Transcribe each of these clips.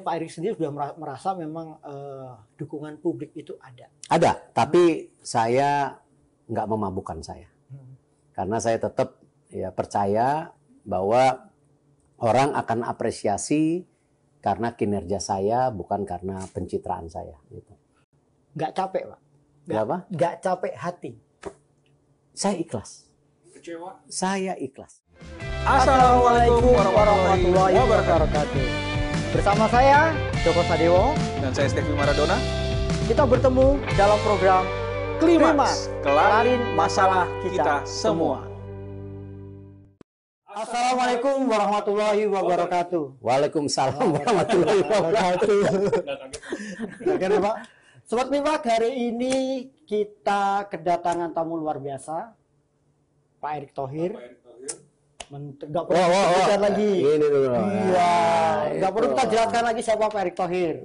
Pak Erick sendiri sudah merasa memang uh, dukungan publik itu ada. Ada, tapi saya nggak memabukkan saya, hmm. karena saya tetap ya percaya bahwa orang akan apresiasi karena kinerja saya bukan karena pencitraan saya. Gitu. Nggak capek, Pak. Nggak, apa? Nggak capek hati. Saya ikhlas. Kecewa? Saya ikhlas. Assalamualaikum warahmatullahi wabarakatuh. Bersama saya, Joko Sadewo. Dan saya Steffi Maradona. Kita bertemu dalam program Klimaks, Klimaks kelarin masalah kita, kita semua. Assalamualaikum warahmatullahi wabarakatuh. Waalaikumsalam warahmatullahi wabarakatuh. Bagaimana Pak? Sobat Mimak, hari ini kita kedatangan tamu luar biasa, Pak Erick Thohir. Pak Erick nggak perlu oh, oh, oh. lagi. Ini dulu. Iya, enggak nah, perlu kita jelaskan lagi siapa Pak Erick Thohir,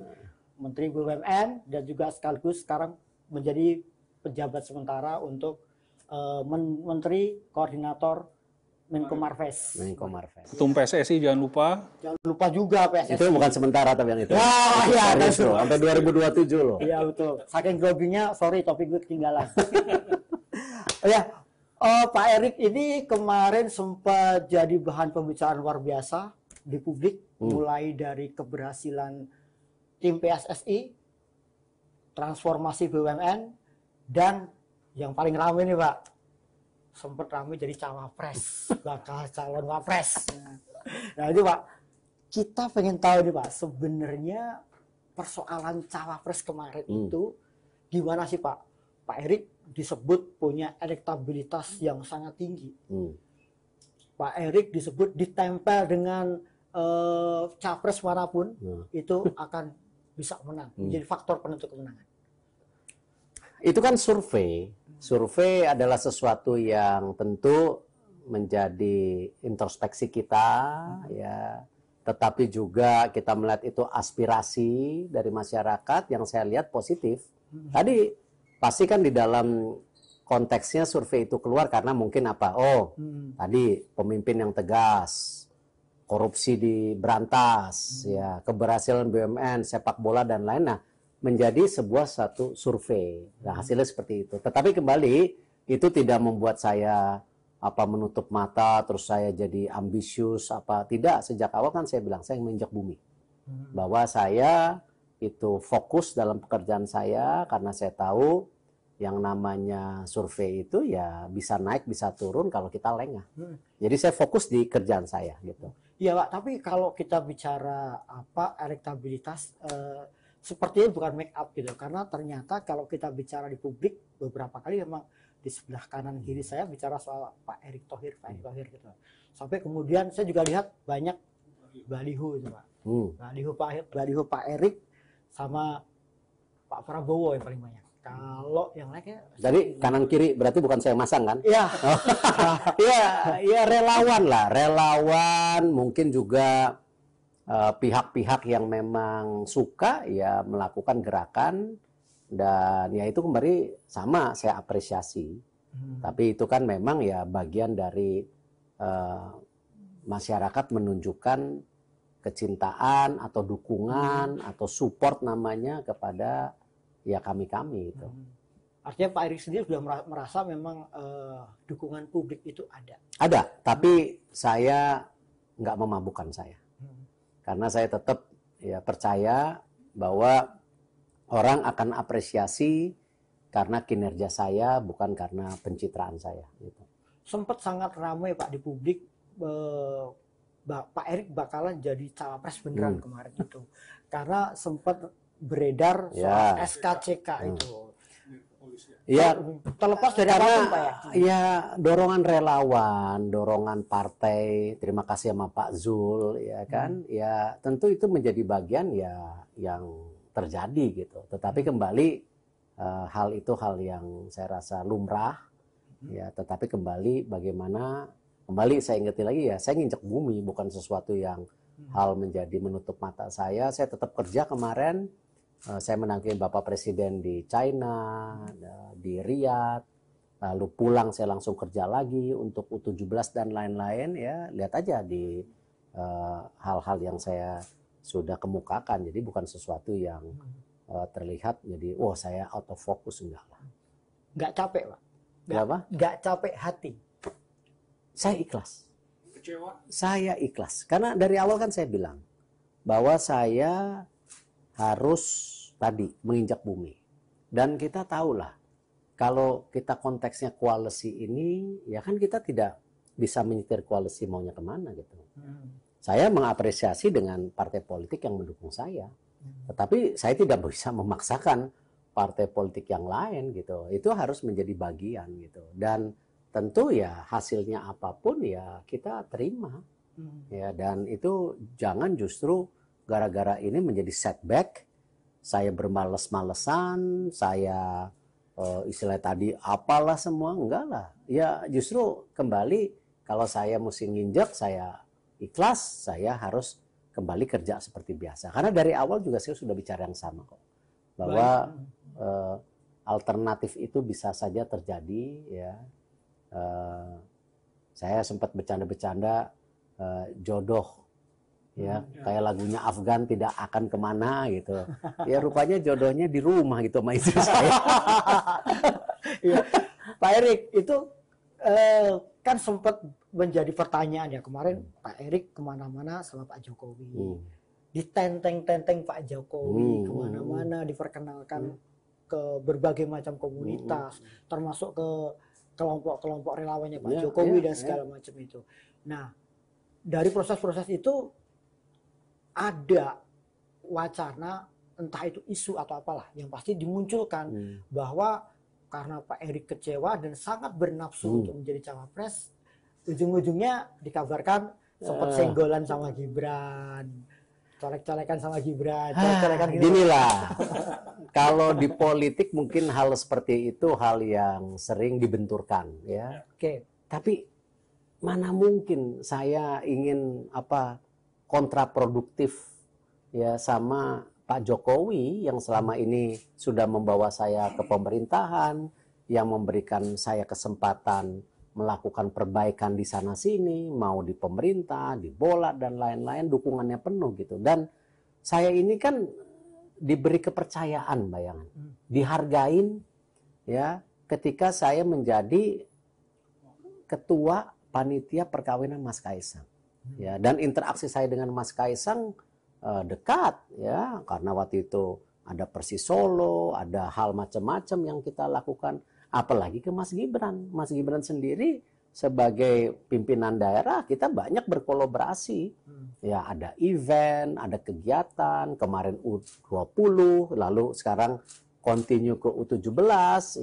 Menteri BUMN dan juga sekaligus sekarang menjadi pejabat sementara untuk uh, men Menteri Koordinator Menko Marves. Menko Marves. Ketum PSSI jangan lupa. Jangan lupa juga PSSI. Itu bukan sementara tapi yang itu. Wah, iya, itu ya, kan. sampai 2027 loh. Iya betul. Saking groginya, sorry topik gue ketinggalan. oh ya, Oh, Pak Erik ini kemarin sempat jadi bahan pembicaraan luar biasa di publik, hmm. mulai dari keberhasilan tim PSSI, transformasi BUMN, dan yang paling ramai nih Pak, sempat ramai jadi cawapres, bakal calon wapres. Nah itu Pak, kita pengen tahu nih Pak, sebenarnya persoalan cawapres kemarin hmm. itu gimana sih Pak? Pak Erik disebut punya elektabilitas yang sangat tinggi. Hmm. Pak Erik disebut ditempel dengan uh, capres manapun hmm. itu akan bisa menang, hmm. menjadi faktor penentu kemenangan. Itu kan survei. Survei adalah sesuatu yang tentu menjadi introspeksi kita hmm. ya tetapi juga kita melihat itu aspirasi dari masyarakat yang saya lihat positif. Hmm. Tadi pasti kan di dalam konteksnya survei itu keluar karena mungkin apa? Oh, hmm. tadi pemimpin yang tegas, korupsi diberantas, hmm. ya keberhasilan BUMN, sepak bola dan lain. Nah, menjadi sebuah satu survei. Nah, hmm. hasilnya seperti itu. Tetapi kembali itu tidak membuat saya apa menutup mata, terus saya jadi ambisius apa tidak. Sejak awal kan saya bilang saya yang menginjak bumi, hmm. bahwa saya itu fokus dalam pekerjaan saya karena saya tahu yang namanya survei itu ya bisa naik bisa turun kalau kita lengah. Hmm. Jadi saya fokus di kerjaan saya gitu. Iya pak, tapi kalau kita bicara apa elektabilitas eh, sepertinya bukan make up gitu, karena ternyata kalau kita bicara di publik beberapa kali memang di sebelah kanan kiri saya bicara soal Pak Erick Thohir, Pak Erick hmm. Thohir gitu. Sampai kemudian saya juga lihat banyak baliho itu pak, hmm. baliho Pak baliho Pak Erick sama Pak Prabowo yang paling banyak. Kalau yang lain Jadi kanan kiri berarti bukan saya masang kan? Iya. Iya, iya relawan lah, relawan mungkin juga eh, pihak-pihak uh, yang memang suka ya melakukan gerakan dan ya itu kembali sama saya apresiasi. Hmm. Tapi itu kan memang ya bagian dari uh, masyarakat menunjukkan kecintaan atau dukungan hmm. atau support namanya kepada ya kami-kami itu. Hmm. Artinya Pak Erick sendiri sudah merasa memang uh, dukungan publik itu ada. Ada, hmm. tapi hmm. saya nggak memabukkan saya. Hmm. Karena saya tetap ya percaya bahwa orang akan apresiasi karena kinerja saya bukan karena pencitraan saya gitu. Sempat sangat ramai Pak di publik Uh, Pak Erik bakalan jadi cawapres beneran hmm. kemarin itu. Karena sempat beredar ya. soal SKCK hmm. itu. Ya, terlepas dari apa ya? ya? dorongan relawan, dorongan partai. Terima kasih sama Pak Zul ya hmm. kan. Hmm. Ya, tentu itu menjadi bagian ya yang terjadi gitu. Tetapi hmm. kembali uh, hal itu hal yang saya rasa lumrah hmm. ya, tetapi kembali bagaimana kembali saya ingetin lagi ya, saya nginjek bumi bukan sesuatu yang hmm. hal menjadi menutup mata saya. Saya tetap kerja kemarin Eh, saya menangkin Bapak Presiden di China, ya, di Riyadh, lalu pulang saya langsung kerja lagi untuk U17 dan lain-lain ya lihat aja di eh, hal-hal uh, yang saya sudah kemukakan jadi bukan sesuatu yang uh, terlihat jadi wah oh, saya out of focus enggak lah nggak capek pak nggak apa Enggak capek hati saya ikhlas kecewa saya ikhlas karena dari awal kan saya bilang bahwa saya harus tadi menginjak bumi. Dan kita tahulah kalau kita konteksnya koalisi ini, ya kan kita tidak bisa menyetir koalisi maunya kemana gitu. Hmm. Saya mengapresiasi dengan partai politik yang mendukung saya, hmm. tetapi saya tidak bisa memaksakan partai politik yang lain gitu. Itu harus menjadi bagian gitu. Dan tentu ya hasilnya apapun ya kita terima. Hmm. Ya dan itu jangan justru gara-gara ini menjadi setback saya bermales-malesan saya uh, istilah tadi apalah semua enggak lah ya justru kembali kalau saya mesti nginjek saya ikhlas saya harus kembali kerja seperti biasa karena dari awal juga saya sudah bicara yang sama kok bahwa uh, alternatif itu bisa saja terjadi ya uh, saya sempat bercanda-bercanda uh, jodoh ya hmm. kayak lagunya Afgan tidak akan kemana gitu ya rupanya jodohnya di rumah gitu sama istri saya ya. Pak Erik itu eh, kan sempat menjadi pertanyaan ya kemarin hmm. Pak Erik kemana-mana sama Pak Jokowi hmm. ditenteng-tenteng Pak Jokowi hmm. kemana-mana hmm. diperkenalkan hmm. ke berbagai macam komunitas hmm. termasuk ke kelompok-kelompok relawannya Pak ya, Jokowi ya, dan ya. segala ya. macam itu nah dari proses-proses itu ada wacana entah itu isu atau apalah yang pasti dimunculkan hmm. bahwa karena Pak Erick kecewa dan sangat bernafsu hmm. untuk menjadi cawapres ujung-ujungnya dikabarkan sempat uh. Ah. senggolan sama Gibran colek-colekan sama Gibran ah, colek-colekan gini gitu. inilah kalau di politik mungkin hal seperti itu hal yang sering dibenturkan ya oke okay. tapi mana mungkin saya ingin apa kontraproduktif ya sama Pak Jokowi yang selama ini sudah membawa saya ke pemerintahan, yang memberikan saya kesempatan melakukan perbaikan di sana sini, mau di pemerintah, di bola dan lain-lain, dukungannya penuh gitu. Dan saya ini kan diberi kepercayaan bayangan, dihargain ya ketika saya menjadi ketua panitia perkawinan Mas Kaisang ya dan interaksi saya dengan Mas Kaisang uh, dekat ya karena waktu itu ada Persis Solo, ada hal macam-macam yang kita lakukan apalagi ke Mas Gibran. Mas Gibran sendiri sebagai pimpinan daerah kita banyak berkolaborasi. Hmm. Ya, ada event, ada kegiatan, kemarin U20, lalu sekarang continue ke U17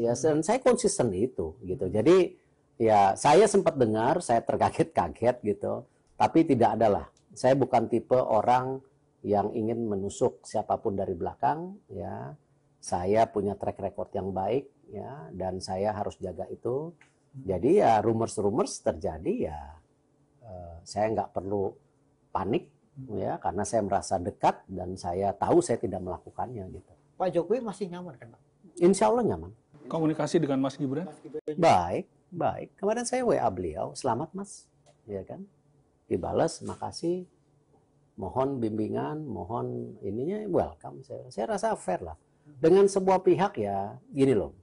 ya hmm. dan saya konsisten itu gitu. Jadi ya saya sempat dengar, saya terkaget-kaget gitu tapi tidak adalah. Saya bukan tipe orang yang ingin menusuk siapapun dari belakang ya. Saya punya track record yang baik ya dan saya harus jaga itu. Jadi ya rumors-rumors terjadi ya eh, saya nggak perlu panik ya karena saya merasa dekat dan saya tahu saya tidak melakukannya gitu. Pak Jokowi masih nyaman kan Pak? Insya Allah nyaman. Komunikasi dengan Mas Gibran? Mas Gibran. Baik, baik. Kemarin saya WA beliau, selamat Mas, ya kan? dibalas makasih mohon bimbingan mohon ininya welcome saya saya rasa fair lah dengan sebuah pihak ya gini loh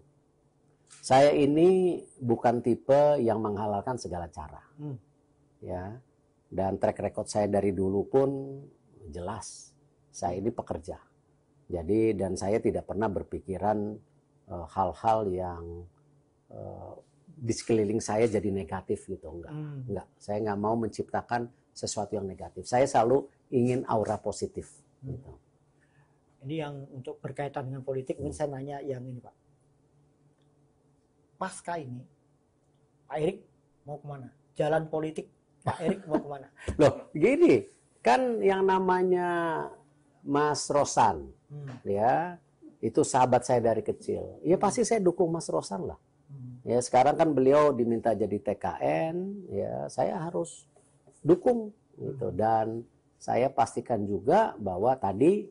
saya ini bukan tipe yang menghalalkan segala cara hmm. ya dan track record saya dari dulu pun jelas saya ini pekerja jadi dan saya tidak pernah berpikiran eh, hal-hal uh, yang uh, di sekeliling saya jadi negatif gitu enggak hmm. enggak saya nggak mau menciptakan sesuatu yang negatif saya selalu ingin aura positif hmm. gitu. ini yang untuk berkaitan dengan politik hmm. saya nanya yang ini pak pasca ini Pak Erik mau kemana jalan politik Pak Erik mau kemana loh gini kan yang namanya Mas Rosan hmm. ya itu sahabat saya dari kecil ya pasti saya dukung Mas Rosan lah Ya, sekarang kan beliau diminta jadi TKN, ya saya harus dukung gitu dan saya pastikan juga bahwa tadi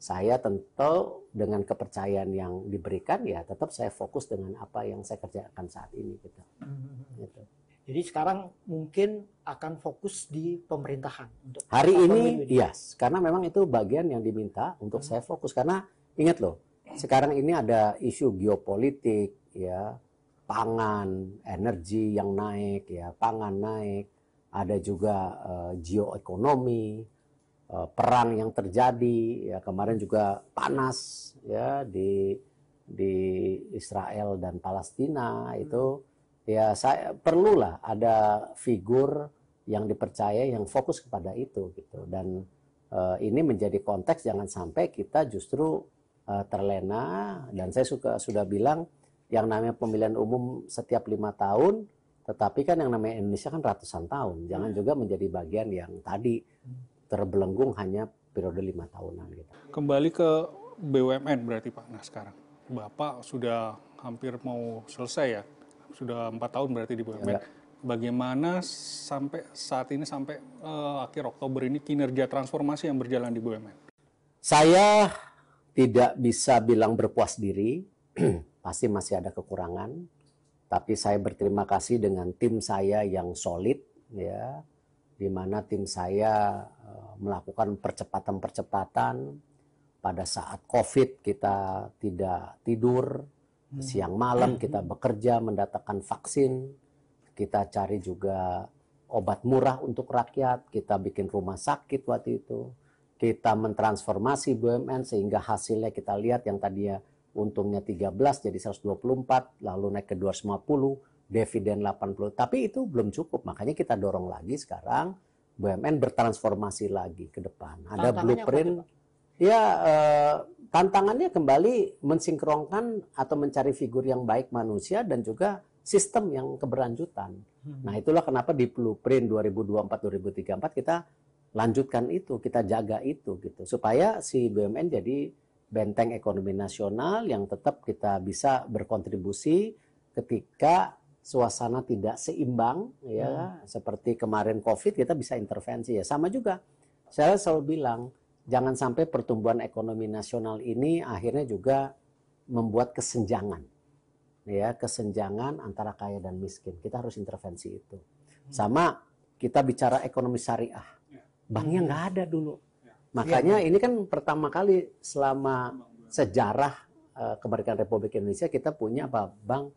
saya tentu dengan kepercayaan yang diberikan ya tetap saya fokus dengan apa yang saya kerjakan saat ini gitu. Mm-hmm. gitu. Jadi sekarang mungkin akan fokus di pemerintahan untuk hari ini, ini, yes, karena memang itu bagian yang diminta untuk hmm. saya fokus karena ingat loh, sekarang ini ada isu geopolitik ya, pangan, energi yang naik ya, pangan naik, ada juga eh, geoekonomi, uh, perang yang terjadi, ya kemarin juga panas ya di di Israel dan Palestina hmm. itu ya saya perlulah ada figur yang dipercaya yang fokus kepada itu gitu dan uh, ini menjadi konteks jangan sampai kita justru uh, terlena dan saya suka sudah bilang yang namanya pemilihan umum setiap lima tahun, tetapi kan yang namanya Indonesia kan ratusan tahun. Jangan hmm. juga menjadi bagian yang tadi hmm. terbelenggung hanya periode lima tahunan. Gitu. Kembali ke BUMN berarti Pak. Nah sekarang Bapak sudah hampir mau selesai ya, sudah empat tahun berarti di BUMN. Ya, Bagaimana sampai saat ini sampai uh, akhir Oktober ini kinerja transformasi yang berjalan di BUMN? Saya tidak bisa bilang berpuas diri pasti masih ada kekurangan, tapi saya berterima kasih dengan tim saya yang solid, ya, di mana tim saya eh, melakukan percepatan-percepatan pada saat COVID kita tidak tidur, hmm. siang malam hmm. kita bekerja mendatangkan vaksin, kita cari juga obat murah untuk rakyat, kita bikin rumah sakit waktu itu, kita mentransformasi BUMN sehingga hasilnya kita lihat yang tadinya untungnya 13 jadi 124, lalu naik ke 250, dividen 80. Tapi itu belum cukup, makanya kita dorong lagi sekarang BUMN bertransformasi lagi ke depan. Ada blueprint ya eh, tantangannya kembali mensinkronkan atau mencari figur yang baik manusia dan juga sistem yang keberlanjutan. Hmm. Nah, itulah kenapa di blueprint 2024 2034 kita lanjutkan itu, kita jaga itu gitu supaya si BUMN jadi benteng ekonomi nasional yang tetap kita bisa berkontribusi ketika suasana tidak seimbang ya hmm. seperti kemarin covid kita bisa intervensi ya sama juga saya selalu bilang jangan sampai pertumbuhan ekonomi nasional ini akhirnya juga membuat kesenjangan ya kesenjangan antara kaya dan miskin kita harus intervensi itu hmm. sama kita bicara ekonomi syariah ya. banknya hmm. nggak ada dulu Makanya ya, ini kan pertama kali selama sejarah uh, eh, kemerdekaan Republik Indonesia kita punya apa bank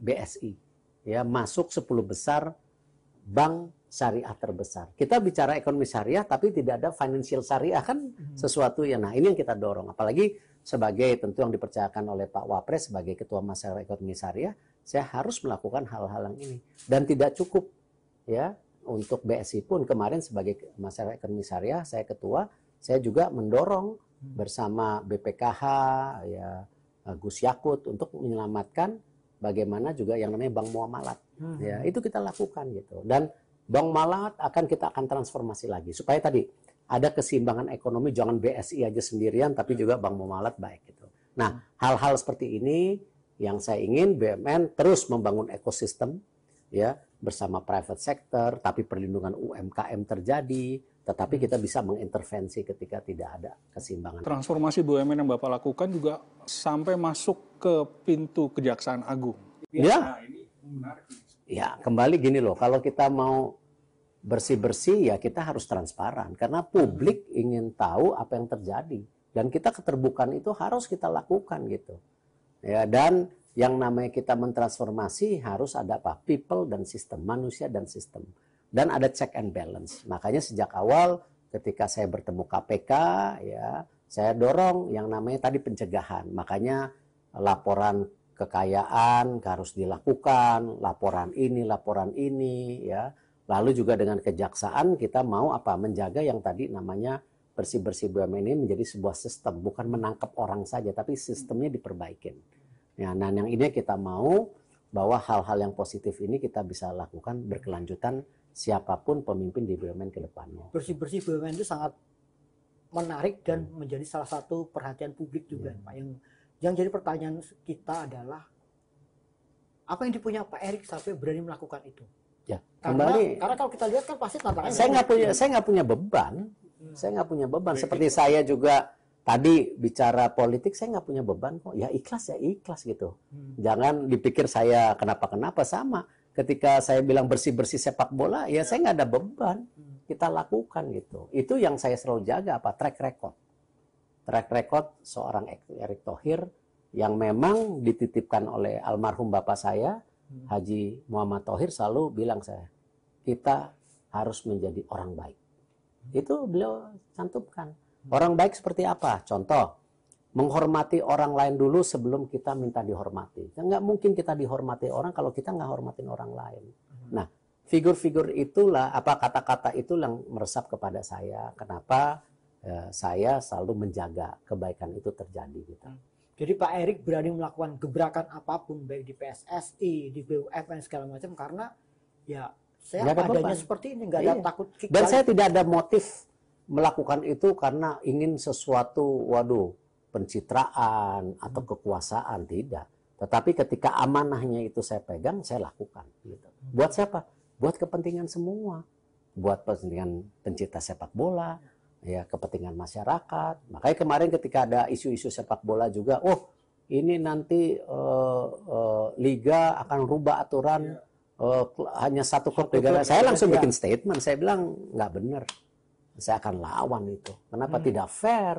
BSI ya masuk 10 besar bank syariah terbesar. Kita bicara ekonomi syariah tapi tidak ada financial syariah kan mhm. sesuatu ya nah ini yang kita dorong apalagi sebagai tentu yang dipercayakan oleh Pak Wapres sebagai ketua masyarakat ekonomi syariah saya harus melakukan hal-hal yang ini dan tidak cukup ya untuk BSI pun kemarin sebagai masyarakat ekonomi syariah saya ketua, saya juga mendorong hmm. bersama BPKH ya eh, Gus Yakut untuk menyelamatkan bagaimana juga yang namanya Bank Muamalat. Hmm. Ya, itu kita lakukan gitu. Dan Bank Muamalat akan kita akan transformasi lagi supaya tadi ada keseimbangan ekonomi jangan BSI aja sendirian tapi juga Bank Muamalat baik gitu. Nah, hmm. hal-hal seperti ini yang saya ingin BMN terus membangun ekosistem ya bersama private sector, tapi perlindungan UMKM terjadi, tetapi kita bisa mengintervensi ketika tidak ada kesimbangan. Transformasi BUMN yang Bapak lakukan juga sampai masuk ke pintu Kejaksaan Agung. Ya, nah, ya kembali gini loh, kalau kita mau bersih-bersih ya kita harus transparan karena publik ingin tahu apa yang terjadi dan kita keterbukaan itu harus kita lakukan gitu. Ya dan yang namanya kita mentransformasi harus ada apa? People dan sistem, manusia dan sistem. Dan ada check and balance. Makanya sejak awal ketika saya bertemu KPK ya, saya dorong yang namanya tadi pencegahan. Makanya laporan kekayaan harus dilakukan, laporan ini, laporan ini ya. Lalu juga dengan kejaksaan kita mau apa? Menjaga yang tadi namanya bersih-bersih BUMN ini menjadi sebuah sistem, bukan menangkap orang saja, tapi sistemnya diperbaikin. Ya, nah yang ini kita mau bahwa hal-hal yang positif ini kita bisa lakukan berkelanjutan siapapun pemimpin di BUMN ke depannya. Bersih-bersih BUMN itu sangat menarik dan hmm. menjadi salah satu perhatian publik juga hmm. Pak. Yang yang jadi pertanyaan kita adalah apa yang dipunya Pak Erik sampai berani melakukan itu? Ya, karena, kembali. Karena kalau kita lihat kan pasti tantangannya. Saya nggak punya, saya nggak punya beban. Hmm. Saya nggak punya beban. Seperti saya juga tadi bicara politik saya nggak punya beban kok ya ikhlas ya ikhlas gitu hmm. jangan dipikir saya kenapa kenapa sama ketika saya bilang bersih bersih sepak bola ya, ya, saya nggak ada beban hmm. kita lakukan gitu itu yang saya selalu jaga apa track record track record seorang Erick Thohir yang memang dititipkan oleh almarhum bapak saya hmm. Haji Muhammad Thohir selalu bilang saya kita harus menjadi orang baik itu beliau cantumkan. Orang baik seperti apa? Contoh, menghormati orang lain dulu sebelum kita minta dihormati. Kan nggak mungkin kita dihormati orang kalau kita nggak hormatin orang lain. Nah, figur-figur itulah, apa kata-kata itu yang meresap kepada saya. Kenapa ya, saya selalu menjaga kebaikan itu terjadi gitu. Hmm. Jadi Pak Erik berani melakukan gebrakan apapun baik di PSSI, di BUMN segala macam karena ya saya ada adanya seperti ini nggak iya. ada takut kick dan saya tidak ada motif melakukan itu karena ingin sesuatu waduh pencitraan atau hmm. kekuasaan tidak tetapi ketika amanahnya itu saya pegang saya lakukan gitu hmm. buat siapa buat kepentingan semua buat kepentingan pencinta sepak bola ya kepentingan masyarakat makanya kemarin ketika ada isu-isu sepak bola juga oh ini nanti uh, uh, liga akan rubah aturan iya oh, hanya satu klub negara. Saya langsung iya. bikin statement. Saya bilang nggak benar. Saya akan lawan itu. Kenapa hmm. tidak fair?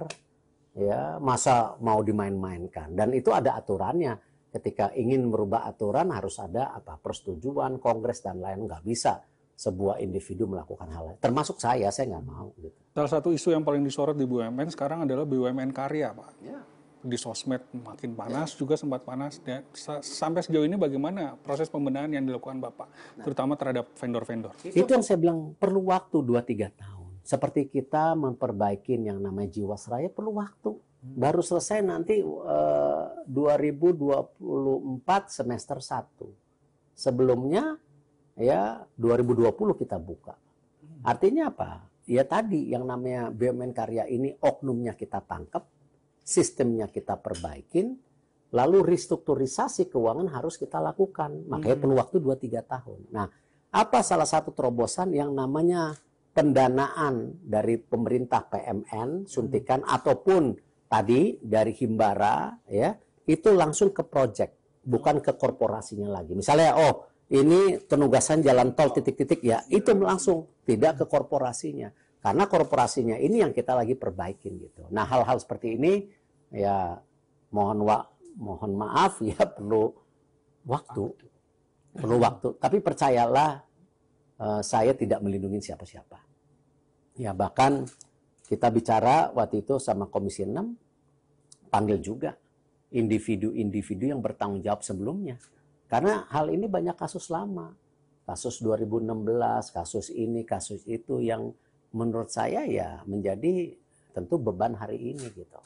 Ya masa mau dimain-mainkan. Dan itu ada aturannya. Ketika ingin merubah aturan harus ada apa persetujuan, kongres dan lain nggak bisa sebuah individu melakukan hal lain. Termasuk saya, saya nggak mau. Gitu. Salah satu isu yang paling disorot di BUMN sekarang adalah BUMN karya, Pak. Ya di sosmed makin iya. panas juga sempat panas dan sampai sejauh ini bagaimana proses pembenahan yang dilakukan Bapak nah, terutama terhadap vendor-vendor. Itu yang saya bilang perlu waktu 2 3 tahun. Seperti kita memperbaiki yang namanya Jiwasraya perlu waktu. Hmm. Baru selesai nanti eh, uh, 2024 semester 1. Sebelumnya ya 2020 kita buka. Hmm. Artinya apa? Ya tadi yang namanya BUMN karya ini oknumnya kita tangkap, sistemnya kita perbaikin, lalu restrukturisasi keuangan harus kita lakukan. Makanya hmm. perlu waktu 2-3 tahun. Nah, apa salah satu terobosan yang namanya pendanaan dari pemerintah PMN, suntikan hmm. ataupun tadi dari Himbara ya, itu langsung ke project, bukan ke korporasinya lagi. Misalnya oh, ini penugasan jalan tol titik-titik ya, iya, itu iya. langsung tidak ke hmm. korporasinya. Karena korporasinya ini yang kita lagi perbaikin gitu. Nah, hal-hal seperti ini ya mohon wa mohon maaf ya perlu waktu, perlu waktu. Tapi percayalah eh, saya tidak melindungi siapa-siapa. Ya bahkan kita bicara waktu itu sama Komisi 6 panggil juga individu-individu yang bertanggung jawab sebelumnya. Karena hal ini banyak kasus lama. Kasus 2016, kasus ini, kasus itu yang menurut saya ya menjadi tentu beban hari ini gitu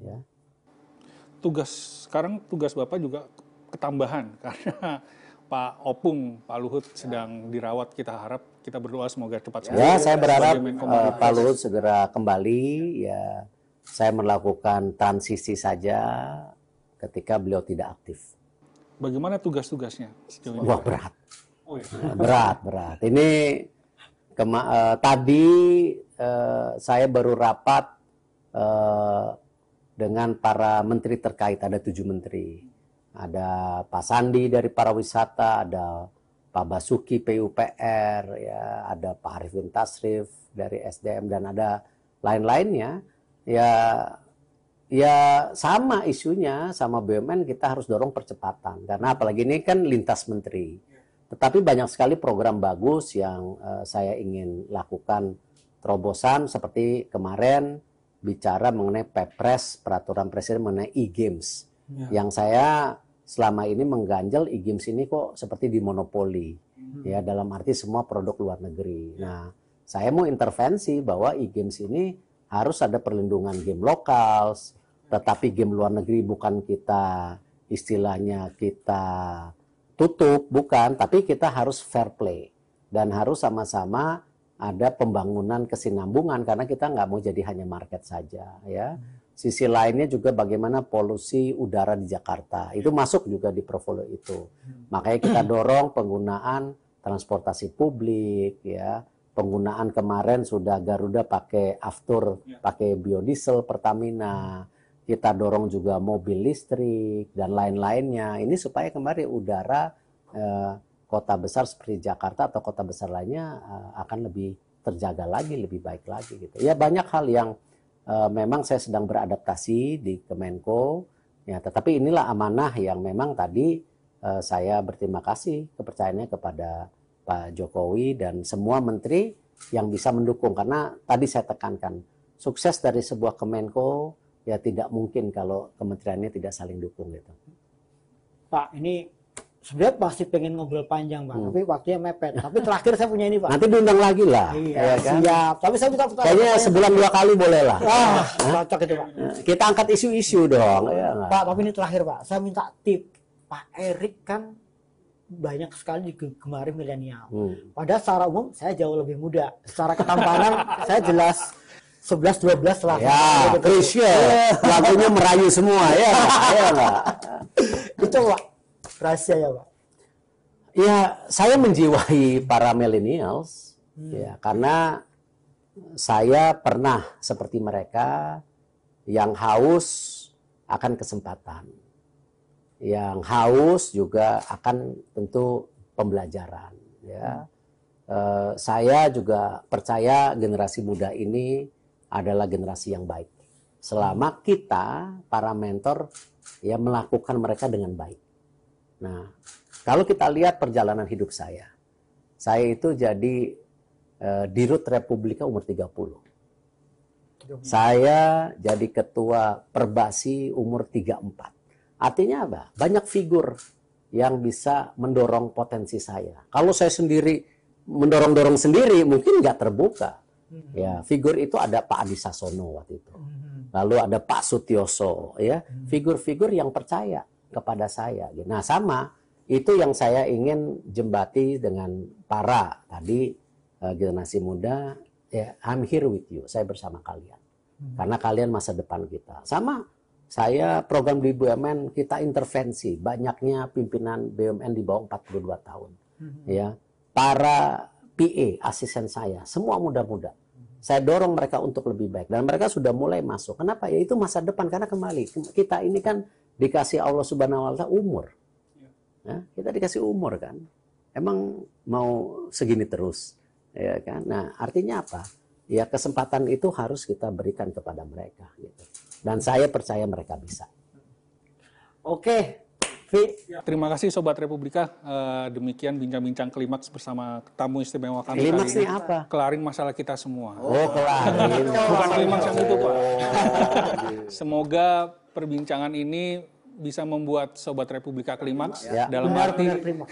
ya tugas sekarang tugas bapak juga ketambahan karena Pak Opung, Pak Luhut sedang dirawat. Kita harap kita berdoa semoga cepat ya, sembuh. Ya, saya berharap uh, Pak Luhut segera kembali. Ya, saya melakukan transisi saja ketika beliau tidak aktif. Bagaimana tugas-tugasnya? Wah berat, oh, iya. nah, berat, berat. Ini kema uh, tadi uh, saya baru rapat uh, dengan para menteri terkait ada tujuh menteri ada Pak Sandi dari pariwisata ada Pak Basuki PUPR ya ada Pak Arifin Tasrif dari SDM dan ada lain-lainnya ya ya sama isunya sama BUMN kita harus dorong percepatan karena apalagi ini kan lintas menteri tetapi banyak sekali program bagus yang uh, saya ingin lakukan terobosan seperti kemarin bicara mengenai pepres peraturan presiden mengenai e-games. Ya. Yang saya selama ini mengganjal e-games ini kok seperti dimonopoli. Hmm. Ya dalam arti semua produk luar negeri. Ya. Nah, saya mau intervensi bahwa e-games ini harus ada perlindungan game lokal, tetapi game luar negeri bukan kita istilahnya kita tutup, bukan, tapi kita harus fair play dan harus sama-sama ada pembangunan kesinambungan karena kita nggak mau jadi hanya market saja ya. Sisi lainnya juga bagaimana polusi udara di Jakarta itu masuk juga di portfolio itu. Makanya kita dorong penggunaan transportasi publik ya. Penggunaan kemarin sudah Garuda pakai aftur, ya. pakai biodiesel Pertamina. Kita dorong juga mobil listrik dan lain-lainnya. Ini supaya kemarin udara eh, kota besar seperti Jakarta atau kota besar lainnya eh, akan lebih terjaga lagi, lebih baik lagi gitu. Ya banyak hal yang uh, memang saya sedang beradaptasi di Kemenko. Ya, tetapi inilah amanah yang memang tadi uh, saya berterima kasih kepercayaannya kepada Pak Jokowi dan semua menteri yang bisa mendukung karena tadi saya tekankan sukses dari sebuah Kemenko ya tidak mungkin kalau kementeriannya tidak saling dukung gitu. Pak, ini sebenarnya pasti pengen ngobrol panjang pak, hmm. tapi waktunya mepet. Tapi terakhir saya punya ini pak. Nanti diundang lagi lah. Iya, ya, kan? siap. Tapi saya minta Kayaknya sebulan dua kali boleh lah. Ah, cocok itu pak. Eh, kita angkat isu-isu dong. Ya, pak, tapi ini terakhir pak. Saya minta tip. Pak Erik kan banyak sekali digemari milenial. Hmm. Pada secara umum saya jauh lebih muda. Secara ketampanan saya jelas sebelas dua belas lah. Ya, Krisya. Lagunya merayu semua ya. Iya, Pak. Iya itu Pak Rahasia ya Pak. Ya, saya menjiwai para millennials hmm. ya karena saya pernah seperti mereka yang haus akan kesempatan. Yang haus juga akan tentu pembelajaran ya. Uh, saya juga percaya generasi muda ini adalah generasi yang baik. Selama hmm. kita para mentor ya melakukan mereka dengan baik. Nah, kalau kita lihat perjalanan hidup saya, saya itu jadi eh, dirut Republika umur 30. 30. Saya jadi ketua Perbasi umur 34. Artinya apa? Banyak figur yang bisa mendorong potensi saya. Kalau saya sendiri mendorong-dorong sendiri mungkin nggak terbuka. Hmm. Ya, figur itu ada Pak Adi Sasono waktu itu. Hmm. Lalu ada Pak Sutioso, ya, hmm. figur-figur yang percaya kepada saya. Nah sama itu yang saya ingin jembati dengan para tadi eh, generasi muda. Yeah, I'm here with you. Saya bersama kalian. Hmm. Karena kalian masa depan kita. Sama saya program di BUMN kita intervensi banyaknya pimpinan BUMN di bawah 42 tahun. Hmm. Ya, para PA asisten saya semua muda-muda hmm. saya dorong mereka untuk lebih baik dan mereka sudah mulai masuk. Kenapa? Ya itu masa depan karena kembali kita ini kan dikasih Allah Subhanahu wa taala umur. Ya. ya, kita dikasih umur kan. Emang mau segini terus, ya kan? Nah, artinya apa? Ya kesempatan itu harus kita berikan kepada mereka gitu. Dan saya percaya mereka bisa. Oke, okay. Terima kasih Sobat Republika. Uh, demikian bincang-bincang klimaks bersama tamu istimewa kami. Klimaks ini apa? Kelarin masalah kita semua. Oh, kelarin. Bukan klimaks yang itu, Pak. Oh. Semoga perbincangan ini bisa membuat Sobat Republika klimaks ya. dalam benar, arti benar,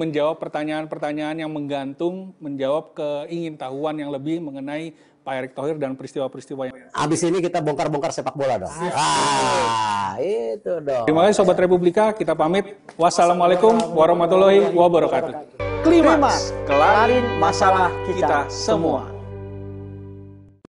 menjawab pertanyaan-pertanyaan yang menggantung, menjawab keingin tahuan yang lebih mengenai Pak Erick Thohir dan peristiwa-peristiwa yang Abis ini kita bongkar-bongkar sepak bola dong. Ah, itu dong. Terima kasih Sobat Republika, kita pamit. Wassalamualaikum warahmatullahi wabarakatuh. Klimaks, kelarin masalah kita semua.